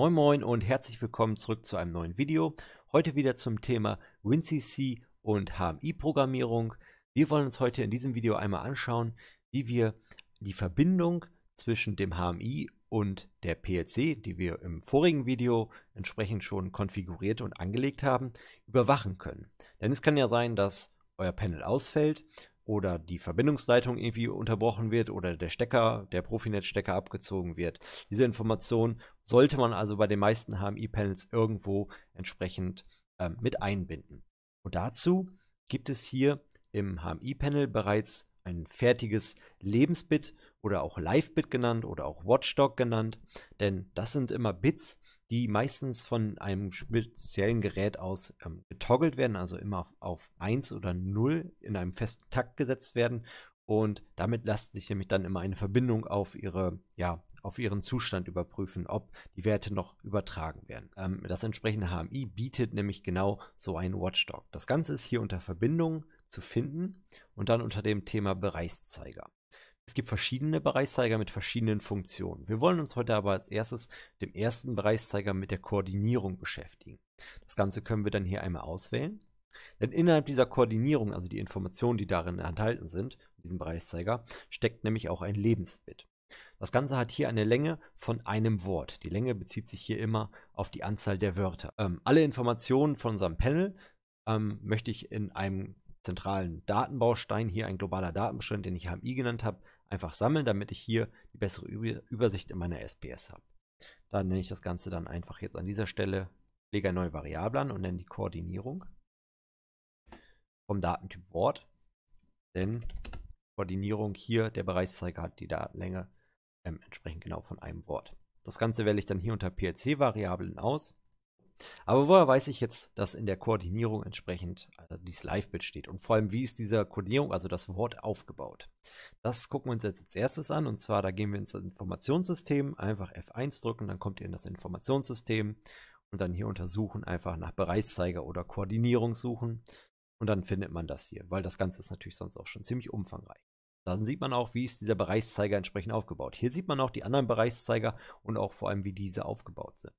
Moin Moin und herzlich willkommen zurück zu einem neuen Video. Heute wieder zum Thema WinCC und HMI-Programmierung. Wir wollen uns heute in diesem Video einmal anschauen, wie wir die Verbindung zwischen dem HMI und der PLC, die wir im vorigen Video entsprechend schon konfiguriert und angelegt haben, überwachen können. Denn es kann ja sein, dass euer Panel ausfällt oder die Verbindungsleitung irgendwie unterbrochen wird oder der Stecker, der Profinet-Stecker abgezogen wird. Diese Information sollte man also bei den meisten HMI-Panels irgendwo entsprechend ähm, mit einbinden. Und dazu gibt es hier im HMI-Panel bereits ein fertiges Lebensbit oder auch Live-Bit genannt oder auch Watchdog genannt, denn das sind immer Bits, die meistens von einem speziellen Gerät aus ähm, getoggelt werden, also immer auf 1 oder 0 in einem festen Takt gesetzt werden und damit lässt sich nämlich dann immer eine Verbindung auf ihre ja, auf ihren Zustand überprüfen, ob die Werte noch übertragen werden. Ähm, das entsprechende HMI bietet nämlich genau so einen Watchdog. Das Ganze ist hier unter Verbindung zu finden und dann unter dem Thema Bereichszeiger. Es gibt verschiedene Bereichszeiger mit verschiedenen Funktionen. Wir wollen uns heute aber als erstes dem ersten Bereichszeiger mit der Koordinierung beschäftigen. Das Ganze können wir dann hier einmal auswählen. Denn innerhalb dieser Koordinierung, also die Informationen, die darin enthalten sind, diesem Bereichszeiger, steckt nämlich auch ein Lebensbit. Das Ganze hat hier eine Länge von einem Wort. Die Länge bezieht sich hier immer auf die Anzahl der Wörter. Ähm, alle Informationen von unserem Panel ähm, möchte ich in einem zentralen Datenbaustein, hier ein globaler Datenbestand, den ich HMI genannt habe, einfach sammeln, damit ich hier die bessere Übersicht in meiner SPS habe. Da nenne ich das Ganze dann einfach jetzt an dieser Stelle, lege eine neue Variable an und nenne die Koordinierung vom Datentyp Wort. Denn Koordinierung hier, der Bereichszeiger hat die Datenlänge ähm, entsprechend genau von einem Wort. Das Ganze wähle ich dann hier unter PLC-Variablen aus. Aber woher weiß ich jetzt, dass in der Koordinierung entsprechend also dieses Live-Bit steht? Und vor allem, wie ist dieser Koordinierung, also das Wort, aufgebaut? Das gucken wir uns jetzt als erstes an. Und zwar, da gehen wir ins Informationssystem, einfach F1 drücken, dann kommt ihr in das Informationssystem und dann hier untersuchen, einfach nach Bereichszeiger oder Koordinierung suchen. Und dann findet man das hier, weil das Ganze ist natürlich sonst auch schon ziemlich umfangreich. Dann sieht man auch, wie ist dieser Bereichszeiger entsprechend aufgebaut. Hier sieht man auch die anderen Bereichszeiger und auch vor allem, wie diese aufgebaut sind.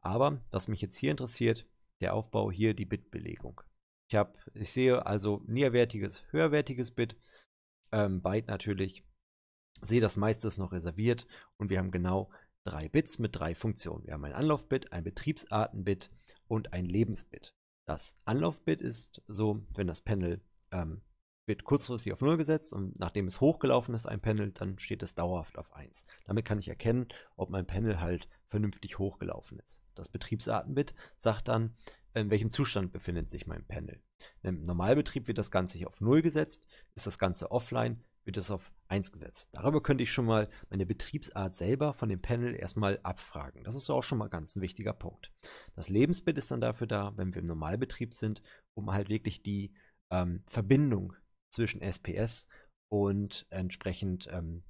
Aber was mich jetzt hier interessiert, der Aufbau hier, die Bitbelegung. Ich, hab, ich sehe also niederwertiges, höherwertiges Bit, ähm, Byte natürlich. Sehe, das meiste ist noch reserviert und wir haben genau drei Bits mit drei Funktionen. Wir haben ein Anlaufbit, ein Betriebsartenbit und ein Lebensbit. Das Anlaufbit ist so, wenn das Panel ähm, wird kurzfristig auf 0 gesetzt und nachdem es hochgelaufen ist, ein Panel, dann steht es dauerhaft auf 1. Damit kann ich erkennen, ob mein Panel halt vernünftig hochgelaufen ist. Das Betriebsartenbit sagt dann, in welchem Zustand befindet sich mein Panel. Im Normalbetrieb wird das Ganze hier auf 0 gesetzt, ist das Ganze offline, wird es auf 1 gesetzt. Darüber könnte ich schon mal meine Betriebsart selber von dem Panel erstmal abfragen. Das ist auch schon mal ganz ein wichtiger Punkt. Das Lebensbit ist dann dafür da, wenn wir im Normalbetrieb sind, um halt wirklich die ähm, Verbindung zwischen SPS und entsprechend ähm,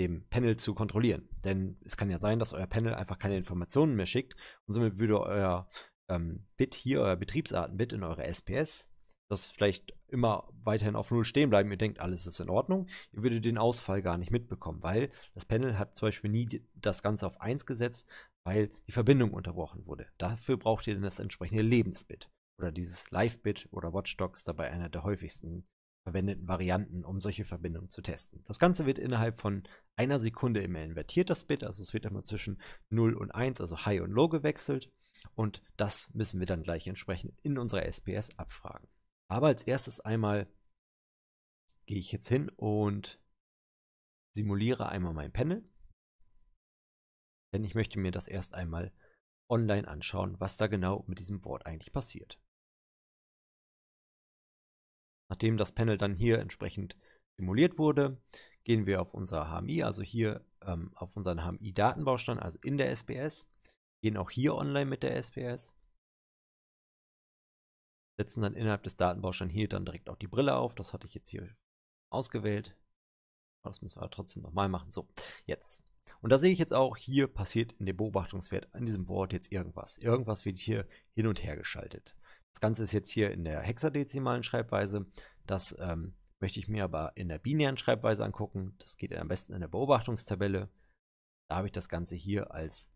dem Panel zu kontrollieren. Denn es kann ja sein, dass euer Panel einfach keine Informationen mehr schickt und somit würde euer ähm, Bit hier, euer Betriebsarten-Bit in eure SPS, das vielleicht immer weiterhin auf Null stehen bleiben, ihr denkt, alles ist in Ordnung, ihr würdet den Ausfall gar nicht mitbekommen, weil das Panel hat zum Beispiel nie das Ganze auf 1 gesetzt, weil die Verbindung unterbrochen wurde. Dafür braucht ihr dann das entsprechende Lebensbit oder dieses Live-Bit oder Watchdogs dabei einer der häufigsten verwendeten Varianten, um solche Verbindungen zu testen. Das Ganze wird innerhalb von einer Sekunde immer invertiert, das Bit. Also es wird immer zwischen 0 und 1, also High und Low gewechselt. Und das müssen wir dann gleich entsprechend in unserer SPS abfragen. Aber als erstes einmal gehe ich jetzt hin und simuliere einmal mein Panel. Denn ich möchte mir das erst einmal online anschauen, was da genau mit diesem Wort eigentlich passiert. Nachdem das Panel dann hier entsprechend simuliert wurde, gehen wir auf unser HMI, also hier ähm, auf unseren HMI-Datenbaustein, also in der SPS, gehen auch hier online mit der SPS, setzen dann innerhalb des Datenbausteins hier dann direkt auch die Brille auf, das hatte ich jetzt hier ausgewählt. Das müssen wir aber trotzdem nochmal machen. So, jetzt. Und da sehe ich jetzt auch, hier passiert in dem Beobachtungswert an diesem Wort jetzt irgendwas. Irgendwas wird hier hin und her geschaltet. Das Ganze ist jetzt hier in der hexadezimalen Schreibweise. Das ähm, möchte ich mir aber in der binären Schreibweise angucken. Das geht am besten in der Beobachtungstabelle. Da habe ich das Ganze hier als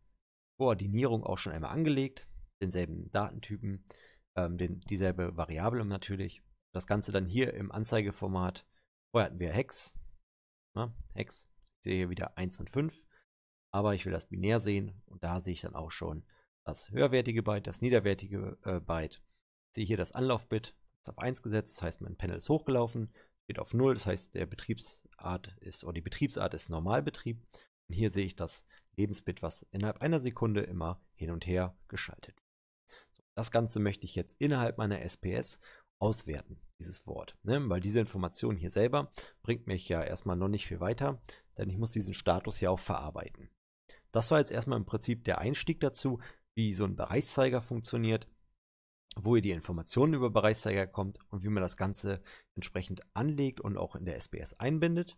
Koordinierung auch schon einmal angelegt. Denselben Datentypen, ähm, den, dieselbe Variable natürlich. Das Ganze dann hier im Anzeigeformat. Vorher hatten wir Hex. Na, ne? Hex. Ich sehe hier wieder 1 und 5. Aber ich will das binär sehen und da sehe ich dann auch schon das höherwertige Byte, das niederwertige äh, Byte sehe hier das Anlaufbit, ist auf 1 gesetzt, das heißt mein Panel ist hochgelaufen, geht auf 0, das heißt der Betriebsart ist, oder die Betriebsart ist Normalbetrieb. Und hier sehe ich das Lebensbit, was innerhalb einer Sekunde immer hin und her geschaltet wird. So, das Ganze möchte ich jetzt innerhalb meiner SPS auswerten, dieses Wort. Ne? Weil diese Information hier selber bringt mich ja erstmal noch nicht viel weiter, denn ich muss diesen Status ja auch verarbeiten. Das war jetzt erstmal im Prinzip der Einstieg dazu, wie so ein Bereichszeiger funktioniert, wo ihr die Informationen über Bereichsteiger kommt und wie man das Ganze entsprechend anlegt und auch in der SBS einbindet.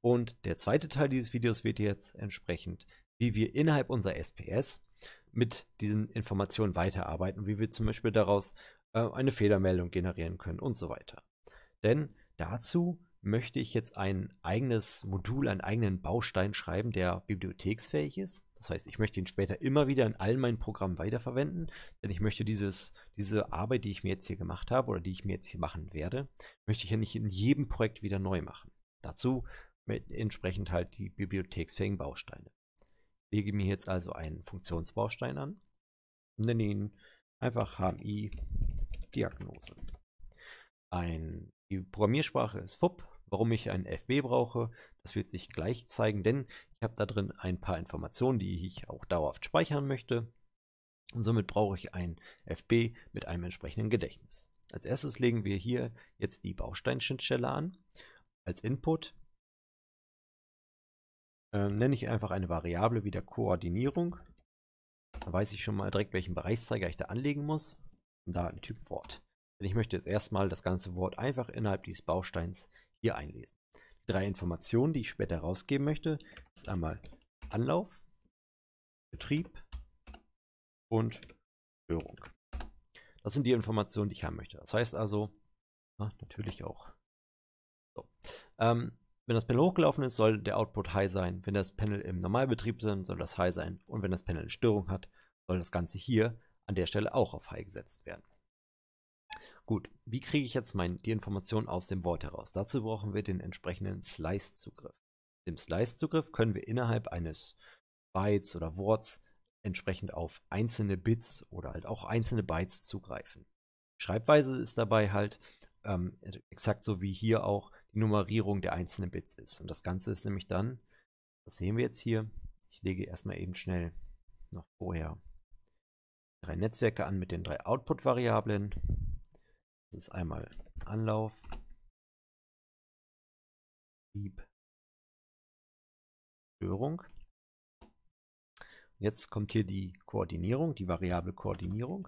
Und der zweite Teil dieses Videos wird jetzt entsprechend, wie wir innerhalb unserer SPS mit diesen Informationen weiterarbeiten, wie wir zum Beispiel daraus äh, eine Fehlermeldung generieren können und so weiter. Denn dazu möchte ich jetzt ein eigenes Modul, einen eigenen Baustein schreiben, der bibliotheksfähig ist das heißt, ich möchte ihn später immer wieder in allen meinen Programmen weiterverwenden, denn ich möchte dieses, diese Arbeit, die ich mir jetzt hier gemacht habe oder die ich mir jetzt hier machen werde, möchte ich ja nicht in jedem Projekt wieder neu machen. Dazu entsprechend halt die bibliotheksfähigen Bausteine. Ich lege mir jetzt also einen Funktionsbaustein an und nenne ihn einfach HMI Diagnose. Ein, die Programmiersprache ist FUP, Warum ich ein FB brauche, das wird sich gleich zeigen, denn ich habe da drin ein paar Informationen, die ich auch dauerhaft speichern möchte. Und somit brauche ich ein FB mit einem entsprechenden Gedächtnis. Als erstes legen wir hier jetzt die Bausteinschnittstelle an. Als Input äh, nenne ich einfach eine Variable wieder Koordinierung. Da weiß ich schon mal direkt, welchen Bereichszeiger ich da anlegen muss. Und da ein Typ Wort. Denn ich möchte jetzt erstmal das ganze Wort einfach innerhalb dieses Bausteins hier einlesen. Die drei Informationen, die ich später rausgeben möchte, ist einmal Anlauf, Betrieb und Störung. Das sind die Informationen, die ich haben möchte. Das heißt also, na, natürlich auch. So. Ähm, wenn das Panel hochgelaufen ist, soll der Output High sein. Wenn das Panel im Normalbetrieb ist, soll das High sein. Und wenn das Panel eine Störung hat, soll das Ganze hier an der Stelle auch auf High gesetzt werden. Gut, wie kriege ich jetzt mein, die Information aus dem Wort heraus? Dazu brauchen wir den entsprechenden Slice-Zugriff. Dem Slice-Zugriff können wir innerhalb eines Bytes oder Worts entsprechend auf einzelne Bits oder halt auch einzelne Bytes zugreifen. Schreibweise ist dabei halt ähm, exakt so wie hier auch die Nummerierung der einzelnen Bits ist. Und das Ganze ist nämlich dann, das sehen wir jetzt hier, ich lege erstmal eben schnell noch vorher drei Netzwerke an mit den drei Output-Variablen. Das ist einmal Anlauf, Hieb, Störung. Jetzt kommt hier die Koordinierung, die Variable Koordinierung.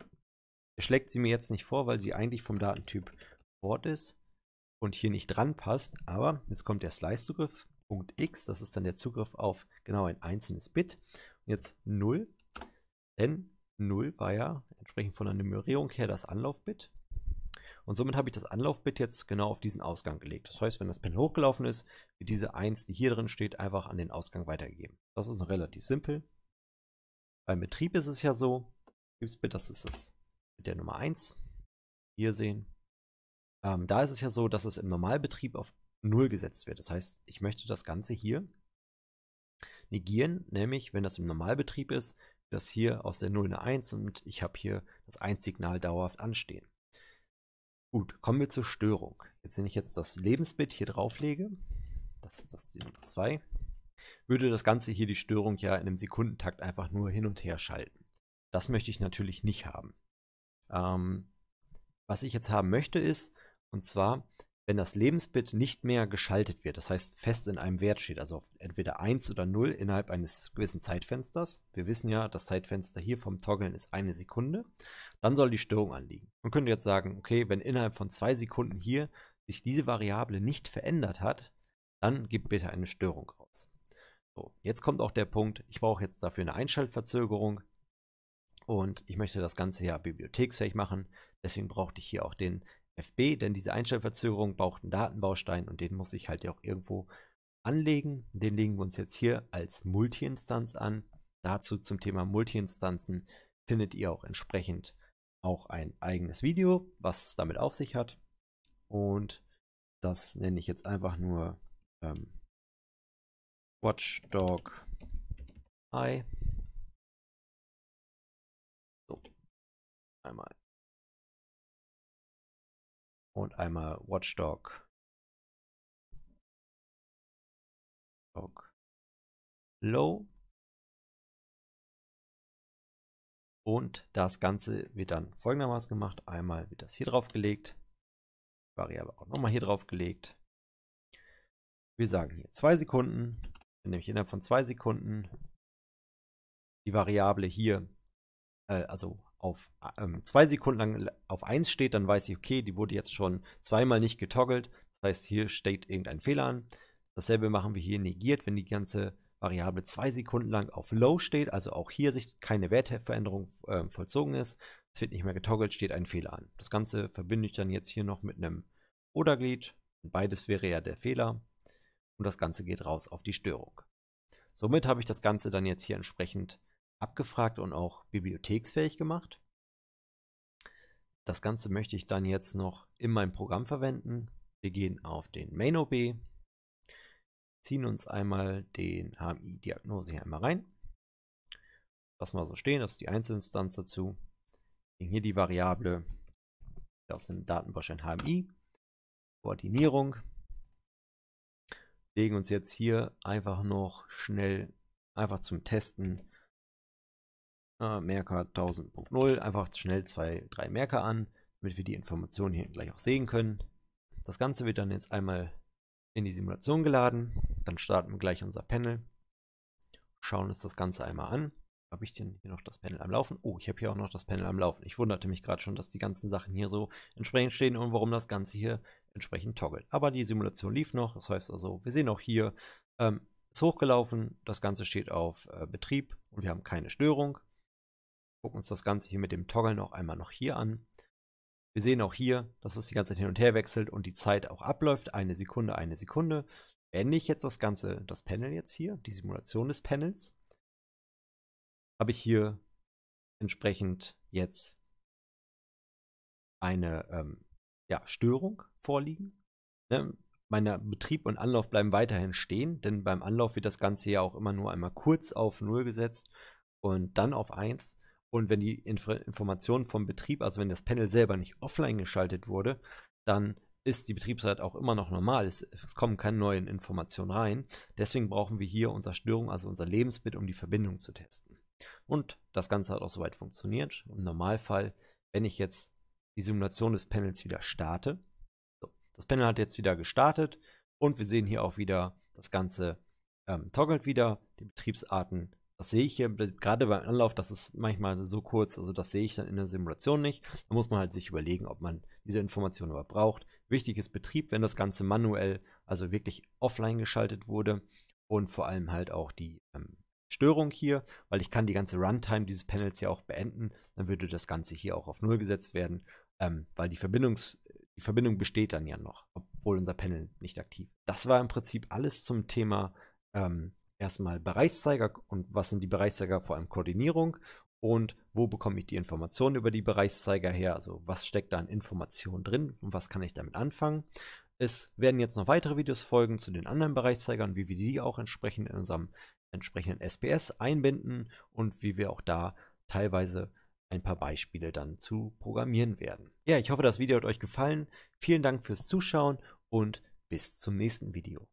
Er schlägt sie mir jetzt nicht vor, weil sie eigentlich vom Datentyp Wort ist und hier nicht dran passt. Aber jetzt kommt der Slice-Zugriff, Punkt x, das ist dann der Zugriff auf genau ein einzelnes Bit. Und jetzt 0, denn 0 war ja entsprechend von der Nummerierung her das Anlaufbit. Und somit habe ich das Anlaufbit jetzt genau auf diesen Ausgang gelegt. Das heißt, wenn das Panel hochgelaufen ist, wird diese 1, die hier drin steht, einfach an den Ausgang weitergegeben. Das ist noch relativ simpel. Beim Betrieb ist es ja so, das ist das mit der Nummer 1. Hier sehen. Ähm, da ist es ja so, dass es im Normalbetrieb auf 0 gesetzt wird. Das heißt, ich möchte das Ganze hier negieren, nämlich wenn das im Normalbetrieb ist, dass hier aus der 0 eine 1 und ich habe hier das 1-Signal dauerhaft anstehen. Gut, kommen wir zur Störung. Jetzt, wenn ich jetzt das Lebensbit hier drauflege, das, das ist die Nummer 2, würde das Ganze hier die Störung ja in einem Sekundentakt einfach nur hin und her schalten. Das möchte ich natürlich nicht haben. Ähm, was ich jetzt haben möchte ist, und zwar, wenn das Lebensbit nicht mehr geschaltet wird, das heißt fest in einem Wert steht, also entweder 1 oder 0 innerhalb eines gewissen Zeitfensters. Wir wissen ja, das Zeitfenster hier vom Toggeln ist eine Sekunde. Dann soll die Störung anliegen. Man könnte jetzt sagen, okay, wenn innerhalb von zwei Sekunden hier sich diese Variable nicht verändert hat, dann gibt bitte eine Störung raus. So, jetzt kommt auch der Punkt, ich brauche jetzt dafür eine Einschaltverzögerung und ich möchte das Ganze ja bibliotheksfähig machen. Deswegen brauchte ich hier auch den FB, denn diese Einstellverzögerung braucht einen Datenbaustein und den muss ich halt ja auch irgendwo anlegen. Den legen wir uns jetzt hier als Multi-Instanz an. Dazu zum Thema Multi-Instanzen findet ihr auch entsprechend auch ein eigenes Video, was damit auf sich hat. Und das nenne ich jetzt einfach nur ähm, Watchdog I. So, einmal und einmal Watchdog. Low. Und das Ganze wird dann folgendermaßen gemacht. Einmal wird das hier drauf gelegt. Variable auch nochmal hier drauf gelegt. Wir sagen hier zwei Sekunden. Dann nehme ich innerhalb von zwei Sekunden die Variable hier, äh, also auf ähm, zwei Sekunden lang auf 1 steht, dann weiß ich, okay, die wurde jetzt schon zweimal nicht getoggelt. Das heißt, hier steht irgendein Fehler an. Dasselbe machen wir hier negiert, wenn die ganze Variable zwei Sekunden lang auf Low steht, also auch hier sich keine Wertveränderung äh, vollzogen ist. Es wird nicht mehr getoggelt, steht ein Fehler an. Das Ganze verbinde ich dann jetzt hier noch mit einem Oder-Glied. Beides wäre ja der Fehler. Und das Ganze geht raus auf die Störung. Somit habe ich das Ganze dann jetzt hier entsprechend abgefragt und auch bibliotheksfähig gemacht. Das Ganze möchte ich dann jetzt noch in meinem Programm verwenden. Wir gehen auf den MainOB, ziehen uns einmal den HMI-Diagnose hier einmal rein. Lassen wir so stehen, das ist die Einzelinstanz dazu. Hier die Variable aus dem Datenbaustein HMI, Koordinierung. Legen uns jetzt hier einfach noch schnell, einfach zum Testen, äh, Merker 1000.0, einfach schnell zwei, drei Merker an, damit wir die Informationen hier gleich auch sehen können. Das Ganze wird dann jetzt einmal in die Simulation geladen. Dann starten wir gleich unser Panel. Schauen uns das Ganze einmal an. Habe ich denn hier noch das Panel am Laufen? Oh, ich habe hier auch noch das Panel am Laufen. Ich wunderte mich gerade schon, dass die ganzen Sachen hier so entsprechend stehen und warum das Ganze hier entsprechend toggelt. Aber die Simulation lief noch. Das heißt also, wir sehen auch hier, ähm, ist hochgelaufen. Das Ganze steht auf äh, Betrieb und wir haben keine Störung gucken uns das Ganze hier mit dem Toggle noch einmal noch hier an. Wir sehen auch hier, dass es die ganze Zeit hin und her wechselt und die Zeit auch abläuft. Eine Sekunde, eine Sekunde. Ende ich jetzt das ganze, das Panel jetzt hier, die Simulation des Panels, habe ich hier entsprechend jetzt eine ähm, ja, Störung vorliegen. Ne? Meiner Betrieb und Anlauf bleiben weiterhin stehen, denn beim Anlauf wird das Ganze ja auch immer nur einmal kurz auf 0 gesetzt und dann auf 1. Und wenn die Inf Informationen vom Betrieb, also wenn das Panel selber nicht offline geschaltet wurde, dann ist die Betriebszeit auch immer noch normal. Es, es, kommen keine neuen Informationen rein. Deswegen brauchen wir hier unsere Störung, also unser Lebensbild, um die Verbindung zu testen. Und das Ganze hat auch soweit funktioniert. Im Normalfall, wenn ich jetzt die Simulation des Panels wieder starte, so, das Panel hat jetzt wieder gestartet und wir sehen hier auch wieder, das Ganze ähm, toggelt wieder, die Betriebsarten das sehe ich hier gerade beim Anlauf, das ist manchmal so kurz, also das sehe ich dann in der Simulation nicht. Da muss man halt sich überlegen, ob man diese Information überhaupt braucht. Wichtig ist Betrieb, wenn das Ganze manuell, also wirklich offline geschaltet wurde und vor allem halt auch die ähm, Störung hier, weil ich kann die ganze Runtime dieses Panels ja auch beenden, dann würde das Ganze hier auch auf Null gesetzt werden, ähm, weil die Verbindungs die Verbindung besteht dann ja noch, obwohl unser Panel nicht aktiv. Das war im Prinzip alles zum Thema ähm, erstmal Bereichszeiger und was sind die Bereichszeiger, vor allem Koordinierung und wo bekomme ich die Informationen über die Bereichszeiger her, also was steckt da an Informationen drin und was kann ich damit anfangen. Es werden jetzt noch weitere Videos folgen zu den anderen Bereichszeigern, wie wir die auch entsprechend in unserem entsprechenden SPS einbinden und wie wir auch da teilweise ein paar Beispiele dann zu programmieren werden. Ja, ich hoffe, das Video hat euch gefallen. Vielen Dank fürs Zuschauen und bis zum nächsten Video.